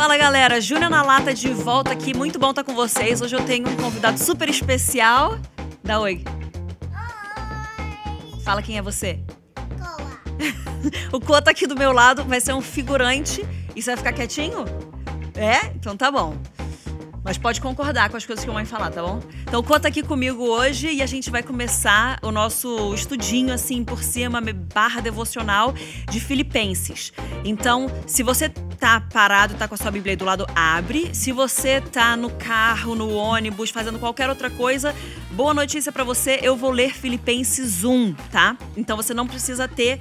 Fala galera, Júlia na Lata de volta aqui, muito bom estar com vocês. Hoje eu tenho um convidado super especial. Dá oi. Oi. Fala quem é você. Coa. o Coa tá aqui do meu lado, vai ser um figurante. E você vai ficar quietinho? É? Então tá bom mas pode concordar com as coisas que a mãe falar, tá bom? Então conta aqui comigo hoje e a gente vai começar o nosso estudinho assim por cima, barra devocional de Filipenses. Então, se você tá parado, tá com a sua Bíblia aí do lado, abre. Se você tá no carro, no ônibus, fazendo qualquer outra coisa, boa notícia para você, eu vou ler Filipenses 1, tá? Então você não precisa ter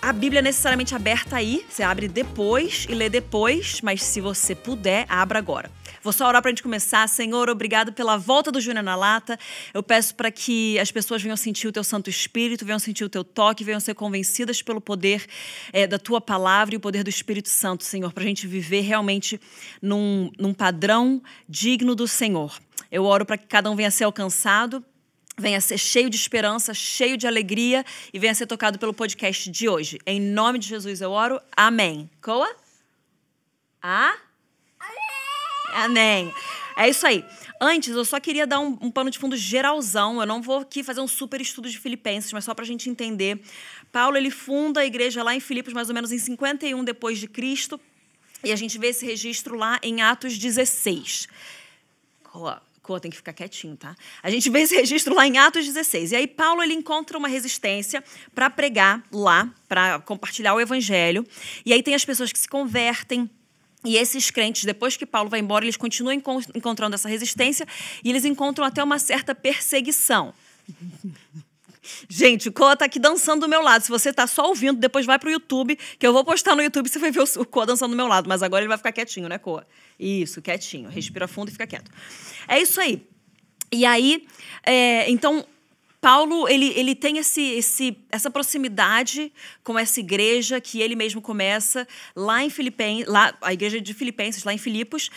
a Bíblia é necessariamente aberta aí, você abre depois e lê depois, mas se você puder, abra agora. Vou só orar para a gente começar. Senhor, obrigado pela volta do Júnior na Lata. Eu peço para que as pessoas venham sentir o teu Santo Espírito, venham sentir o teu toque, venham ser convencidas pelo poder é, da tua palavra e o poder do Espírito Santo, Senhor, para a gente viver realmente num, num padrão digno do Senhor. Eu oro para que cada um venha ser alcançado venha ser cheio de esperança, cheio de alegria e venha ser tocado pelo podcast de hoje. Em nome de Jesus eu oro. Amém. Coa? A? Amém. É isso aí. Antes, eu só queria dar um, um, pano de fundo geralzão. Eu não vou aqui fazer um super estudo de Filipenses, mas só para a gente entender. Paulo ele funda a igreja lá em Filipos, mais ou menos em 51 depois de Cristo, e a gente vê esse registro lá em Atos 16. Coa, coa tem que ficar quietinho, tá? A gente vê esse registro lá em Atos 16. E aí Paulo ele encontra uma resistência para pregar lá, para compartilhar o evangelho. E aí tem as pessoas que se convertem, e esses crentes, depois que Paulo vai embora, eles continuam encontrando essa resistência e eles encontram até uma certa perseguição. Gente, o Coa tá aqui dançando do meu lado. Se você tá só ouvindo, depois vai pro YouTube, que eu vou postar no YouTube, você vai ver o Coa dançando do meu lado. Mas agora ele vai ficar quietinho, né, Coa? Isso, quietinho. Respira fundo e fica quieto. É isso aí. E aí, é, então, Paulo ele, ele tem esse, esse, essa proximidade com essa igreja que ele mesmo começa lá em Filipenses, lá a igreja de Filipenses, lá em Filipos.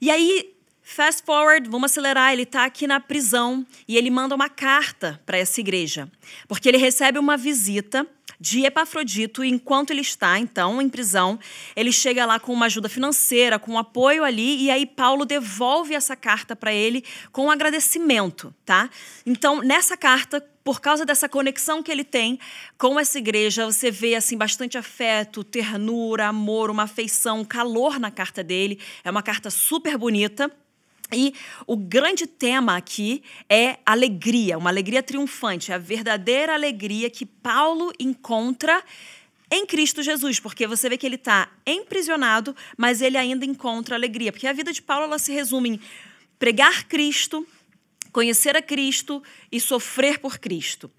E aí Fast forward, vamos acelerar, ele está aqui na prisão e ele manda uma carta para essa igreja, porque ele recebe uma visita de Epafrodito. enquanto ele está, então, em prisão, ele chega lá com uma ajuda financeira, com um apoio ali, e aí Paulo devolve essa carta para ele com um agradecimento, tá? Então, nessa carta, por causa dessa conexão que ele tem com essa igreja, você vê assim bastante afeto, ternura, amor, uma afeição, calor na carta dele. É uma carta super bonita. E o grande tema aqui é alegria, uma alegria triunfante, a verdadeira alegria que Paulo encontra em Cristo Jesus, porque você vê que ele está emprisionado, mas ele ainda encontra alegria, porque a vida de Paulo ela se resume em pregar Cristo, conhecer a Cristo e sofrer por Cristo.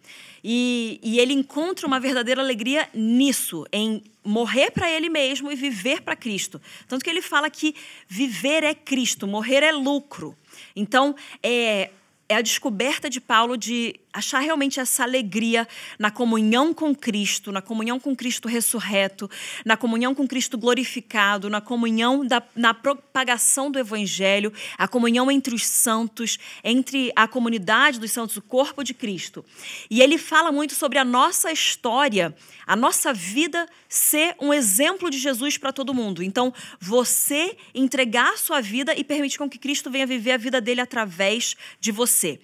E, e, ele encontra uma verdadeira alegria nisso, em morrer para ele mesmo e viver para Cristo. Tanto que ele fala que viver é Cristo, morrer é lucro. Então, é, é a descoberta de Paulo de achar realmente essa alegria na comunhão com Cristo, na comunhão com Cristo ressurreto, na comunhão com Cristo glorificado, na comunhão da, na propagação do Evangelho, a comunhão entre os santos, entre a comunidade dos santos, o corpo de Cristo. E ele fala muito sobre a nossa história, a nossa vida ser um exemplo de Jesus para todo mundo. Então, você entregar a sua vida e permitir com que Cristo venha viver a vida dele através de você.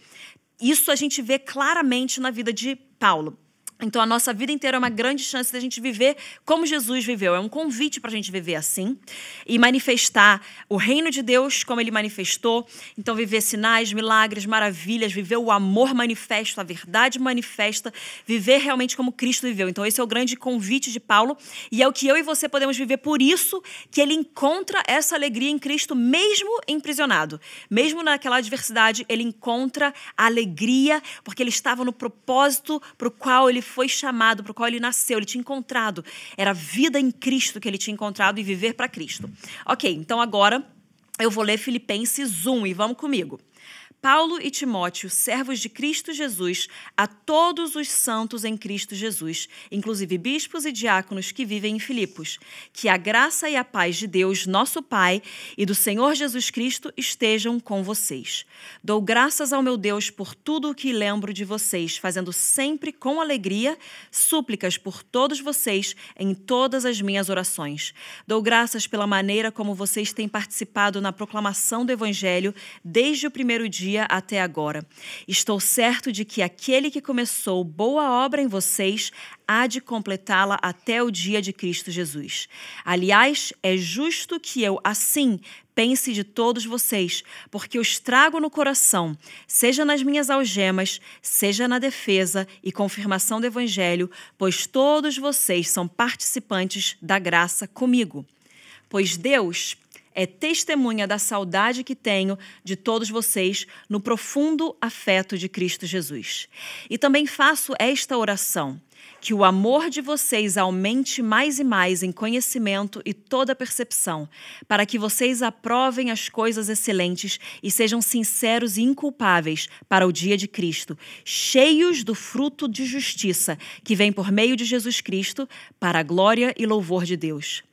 Isso a gente vê claramente na vida de Paulo. Então, a nossa vida inteira é uma grande chance de a gente viver como Jesus viveu. É um convite para a gente viver assim e manifestar o reino de Deus como ele manifestou. Então, viver sinais, milagres, maravilhas, viver o amor manifesto, a verdade manifesta, viver realmente como Cristo viveu. Então, esse é o grande convite de Paulo e é o que eu e você podemos viver. Por isso que ele encontra essa alegria em Cristo, mesmo emprisionado, mesmo naquela adversidade, ele encontra a alegria, porque ele estava no propósito para o qual ele foi chamado, para o qual ele nasceu, ele tinha encontrado. Era a vida em Cristo que ele tinha encontrado e viver para Cristo. Ok, então agora eu vou ler Filipenses 1 e vamos comigo. Paulo e Timóteo, servos de Cristo Jesus, a todos os santos em Cristo Jesus, inclusive bispos e diáconos que vivem em Filipos, que a graça e a paz de Deus, nosso Pai, e do Senhor Jesus Cristo estejam com vocês. Dou graças ao meu Deus por tudo o que lembro de vocês, fazendo sempre com alegria súplicas por todos vocês em todas as minhas orações. Dou graças pela maneira como vocês têm participado na proclamação do evangelho desde o primeiro dia dia até agora. Estou certo de que aquele que começou boa obra em vocês há de completá-la até o dia de Cristo Jesus. Aliás, é justo que eu, assim, pense de todos vocês, porque os trago no coração, seja nas minhas algemas, seja na defesa e confirmação do Evangelho, pois todos vocês são participantes da graça comigo. Pois Deus, é testemunha da saudade que tenho de todos vocês no profundo afeto de Cristo Jesus. E também faço esta oração que o amor de vocês aumente mais e mais em conhecimento e toda percepção, para que vocês aprovem as coisas excelentes e sejam sinceros e inculpáveis para o dia de Cristo, cheios do fruto de justiça que vem por meio de Jesus Cristo, para a glória e louvor de Deus.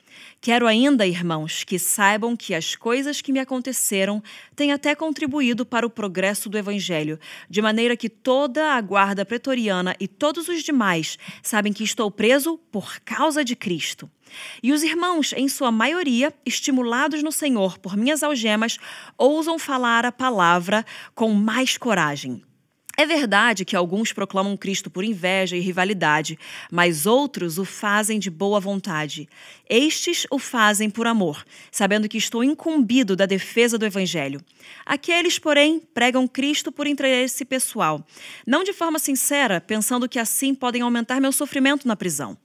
Quero ainda, irmãos, que saibam que as coisas que me aconteceram têm até contribuído para o progresso do Evangelho, de maneira que toda a guarda pretoriana e todos os demais sabem que estou preso por causa de Cristo. E os irmãos, em sua maioria, estimulados no Senhor por minhas algemas, ousam falar a palavra com mais coragem. É verdade que alguns proclamam Cristo por inveja e rivalidade, mas outros o fazem de boa vontade. Estes o fazem por amor, sabendo que estou incumbido da defesa do Evangelho. Aqueles, porém, pregam Cristo por interesse pessoal, não de forma sincera, pensando que assim podem aumentar meu sofrimento na prisão.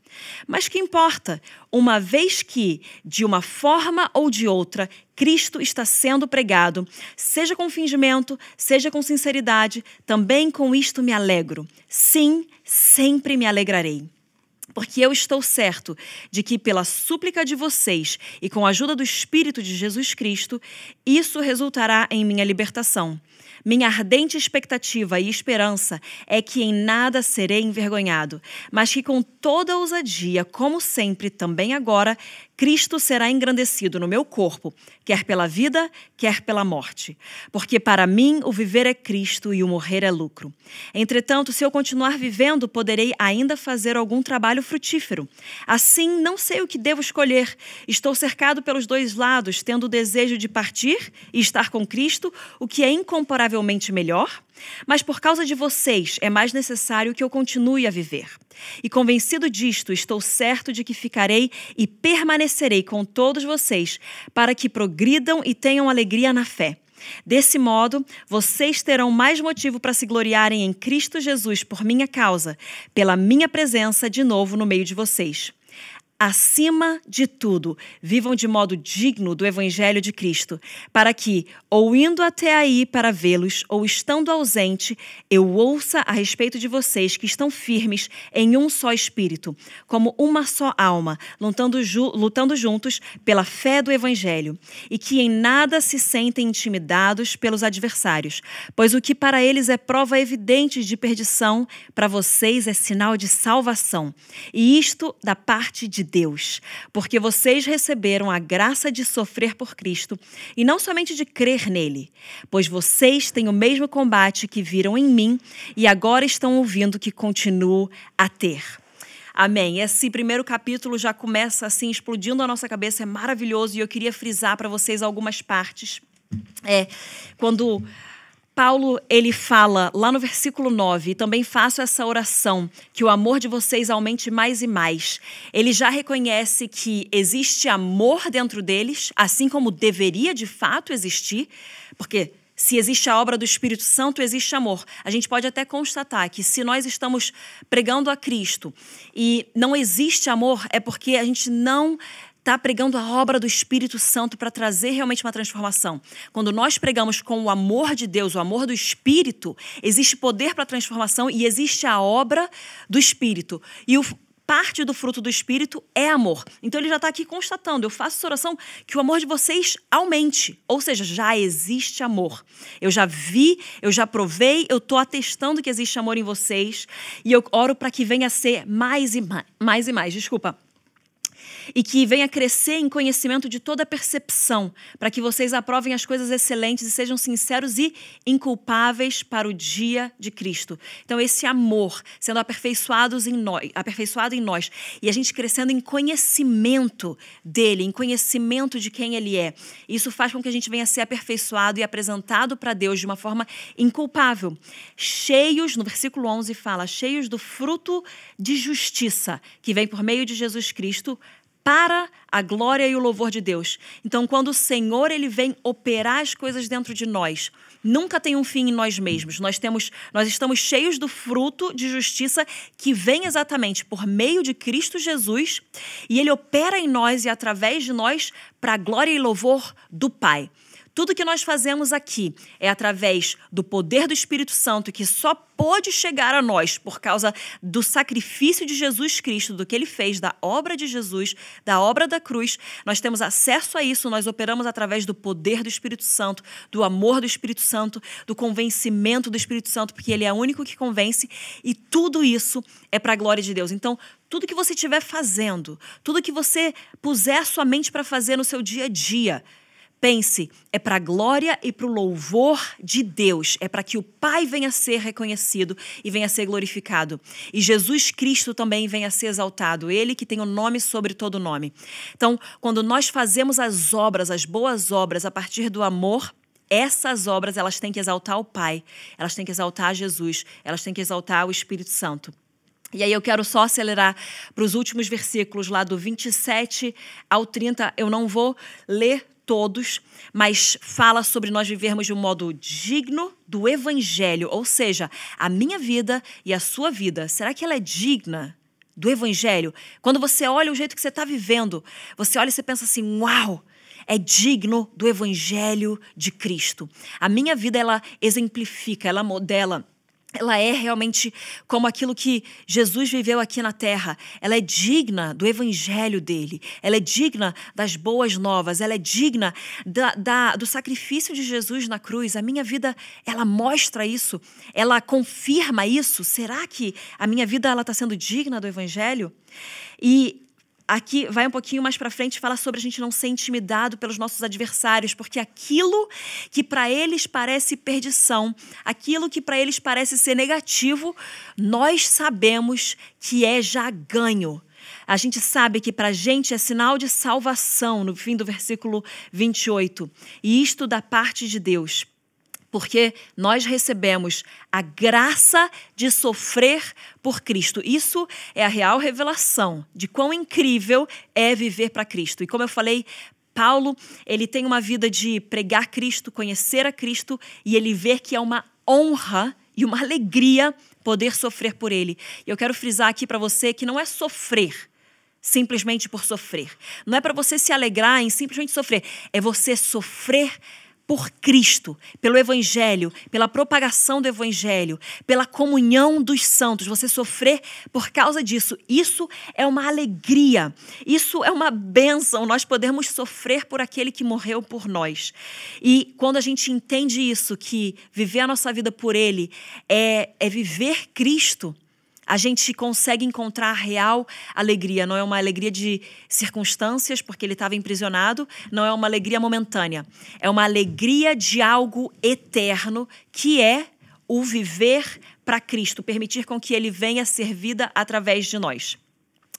Mas que importa, uma vez que, de uma forma ou de outra, Cristo está sendo pregado, seja com fingimento, seja com sinceridade, também com isto me alegro. Sim, sempre me alegrarei. Porque eu estou certo de que, pela súplica de vocês e com a ajuda do Espírito de Jesus Cristo, isso resultará em minha libertação. Minha ardente expectativa e esperança é que em nada serei envergonhado, mas que com toda ousadia, como sempre, também agora, Cristo será engrandecido no meu corpo, quer pela vida, quer pela morte. Porque para mim o viver é Cristo e o morrer é lucro. Entretanto, se eu continuar vivendo, poderei ainda fazer algum trabalho frutífero. Assim, não sei o que devo escolher. Estou cercado pelos dois lados, tendo o desejo de partir e estar com Cristo, o que é incomparavelmente melhor mas por causa de vocês é mais necessário que eu continue a viver. E convencido disto, estou certo de que ficarei e permanecerei com todos vocês, para que progridam e tenham alegria na fé. Desse modo, vocês terão mais motivo para se gloriarem em Cristo Jesus por minha causa, pela minha presença de novo no meio de vocês. Acima de tudo, vivam de modo digno do Evangelho de Cristo, para que, ou indo até aí para vê-los, ou estando ausente, eu ouça a respeito de vocês que estão firmes em um só espírito, como uma só alma, lutando, ju lutando juntos pela fé do Evangelho, e que em nada se sentem intimidados pelos adversários, pois o que para eles é prova evidente de perdição, para vocês é sinal de salvação, e isto da parte de Deus, porque vocês receberam a graça de sofrer por Cristo e não somente de crer nele, pois vocês têm o mesmo combate que viram em mim e agora estão ouvindo que continuo a ter. Amém. Esse primeiro capítulo já começa assim, explodindo a nossa cabeça, é maravilhoso e eu queria frisar para vocês algumas partes. É, quando Paulo, ele fala lá no versículo 9, também faço essa oração, que o amor de vocês aumente mais e mais. Ele já reconhece que existe amor dentro deles, assim como deveria de fato existir, porque se existe a obra do Espírito Santo, existe amor. A gente pode até constatar que se nós estamos pregando a Cristo e não existe amor, é porque a gente não está pregando a obra do Espírito Santo para trazer realmente uma transformação. Quando nós pregamos com o amor de Deus, o amor do Espírito, existe poder para transformação e existe a obra do Espírito. E o parte do fruto do Espírito é amor. Então ele já está aqui constatando: eu faço essa oração que o amor de vocês aumente. Ou seja, já existe amor. Eu já vi, eu já provei, eu estou atestando que existe amor em vocês e eu oro para que venha a ser mais e mais, mais e mais. Desculpa e que venha crescer em conhecimento de toda percepção, para que vocês aprovem as coisas excelentes e sejam sinceros e inculpáveis para o dia de Cristo. Então, esse amor sendo aperfeiçoados em nós, aperfeiçoado em nós e a gente crescendo em conhecimento dele, em conhecimento de quem ele é. Isso faz com que a gente venha ser aperfeiçoado e apresentado para Deus de uma forma inculpável. Cheios, no versículo 11 fala, cheios do fruto de justiça que vem por meio de Jesus Cristo para a glória e o louvor de Deus. Então, quando o Senhor ele vem operar as coisas dentro de nós, nunca tem um fim em nós mesmos. Nós temos, nós estamos cheios do fruto de justiça que vem exatamente por meio de Cristo Jesus, e ele opera em nós e através de nós para a glória e louvor do Pai. Tudo que nós fazemos aqui é através do poder do Espírito Santo que só pôde chegar a nós por causa do sacrifício de Jesus Cristo, do que ele fez, da obra de Jesus, da obra da cruz. Nós temos acesso a isso, nós operamos através do poder do Espírito Santo, do amor do Espírito Santo, do convencimento do Espírito Santo, porque ele é o único que convence e tudo isso é para a glória de Deus. Então, tudo que você estiver fazendo, tudo que você puser a sua mente para fazer no seu dia a dia, Pense, é para a glória e para o louvor de Deus, é para que o Pai venha a ser reconhecido e venha a ser glorificado. E Jesus Cristo também venha a ser exaltado, ele que tem o nome sobre todo nome. Então, quando nós fazemos as obras, as boas obras, a partir do amor, essas obras elas têm que exaltar o Pai, elas têm que exaltar Jesus, elas têm que exaltar o Espírito Santo. E aí eu quero só acelerar para os últimos versículos lá do 27 ao 30. Eu não vou ler todos, mas fala sobre nós vivermos de um modo digno do evangelho, ou seja, a minha vida e a sua vida. Será que ela é digna do evangelho? Quando você olha o jeito que você está vivendo, você olha e você pensa assim: uau! é digno do evangelho de Cristo. A minha vida ela exemplifica, ela modela ela é realmente como aquilo que Jesus viveu aqui na terra. Ela é digna do evangelho dele, ela é digna das boas novas, ela é digna da, da, do sacrifício de Jesus na cruz. A minha vida, ela mostra isso, ela confirma isso. Será que a minha vida ela está sendo digna do evangelho? E aqui vai um pouquinho mais para frente fala sobre a gente não ser intimidado pelos nossos adversários, porque aquilo que para eles parece perdição, aquilo que para eles parece ser negativo, nós sabemos que é já ganho. A gente sabe que para a gente é sinal de salvação, no fim do versículo 28. E isto da parte de Deus porque nós recebemos a graça de sofrer por Cristo. Isso é a real revelação de quão incrível é viver para Cristo. E como eu falei, Paulo, ele tem uma vida de pregar Cristo, conhecer a Cristo e ele ver que é uma honra e uma alegria poder sofrer por ele. E eu quero frisar aqui para você que não é sofrer simplesmente por sofrer. Não é para você se alegrar em simplesmente sofrer, é você sofrer por Cristo, pelo Evangelho, pela propagação do Evangelho, pela comunhão dos santos, você sofrer por causa disso, isso é uma alegria, isso é uma bênção, nós podemos sofrer por aquele que morreu por nós. E quando a gente entende isso, que viver a nossa vida por Ele é, é viver Cristo, a gente consegue encontrar a real alegria. Não é uma alegria de circunstâncias, porque ele estava imprisionado, não é uma alegria momentânea. É uma alegria de algo eterno, que é o viver para Cristo, permitir com que ele venha ser vida através de nós.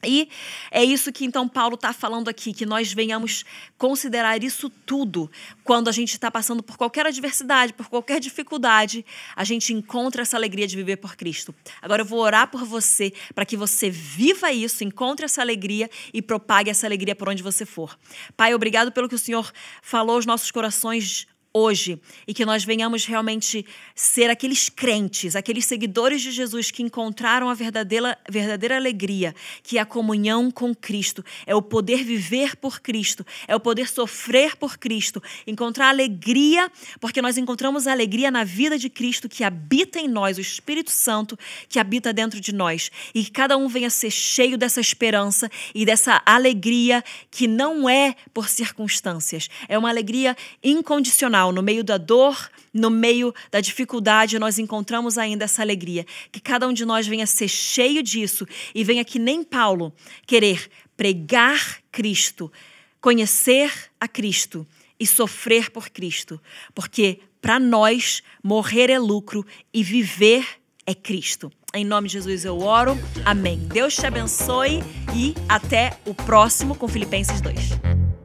E é isso que então Paulo está falando aqui, que nós venhamos considerar isso tudo quando a gente está passando por qualquer adversidade, por qualquer dificuldade, a gente encontra essa alegria de viver por Cristo. Agora eu vou orar por você para que você viva isso, encontre essa alegria e propague essa alegria por onde você for. Pai, obrigado pelo que o Senhor falou aos nossos corações hoje e que nós venhamos realmente ser aqueles crentes, aqueles seguidores de Jesus que encontraram a verdadeira, verdadeira alegria, que é a comunhão com Cristo, é o poder viver por Cristo, é o poder sofrer por Cristo, encontrar alegria, porque nós encontramos a alegria na vida de Cristo que habita em nós, o Espírito Santo que habita dentro de nós, e que cada um venha ser cheio dessa esperança e dessa alegria que não é por circunstâncias, é uma alegria incondicional no meio da dor, no meio da dificuldade, nós encontramos ainda essa alegria. Que cada um de nós venha ser cheio disso e venha que nem Paulo querer pregar Cristo, conhecer a Cristo e sofrer por Cristo, porque para nós morrer é lucro e viver é Cristo. Em nome de Jesus eu oro. Amém. Deus te abençoe e até o próximo com Filipenses 2.